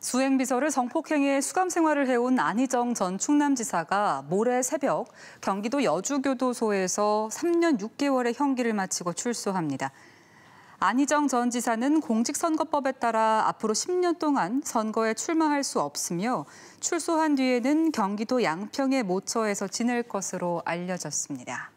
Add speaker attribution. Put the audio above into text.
Speaker 1: 수행비서를 성폭행해 수감 생활을 해온 안희정 전 충남지사가 모레 새벽 경기도 여주교도소에서 3년 6개월의 형기를 마치고 출소합니다. 안희정 전 지사는 공직선거법에 따라 앞으로 10년 동안 선거에 출마할 수 없으며 출소한 뒤에는 경기도 양평의 모처에서 지낼 것으로 알려졌습니다.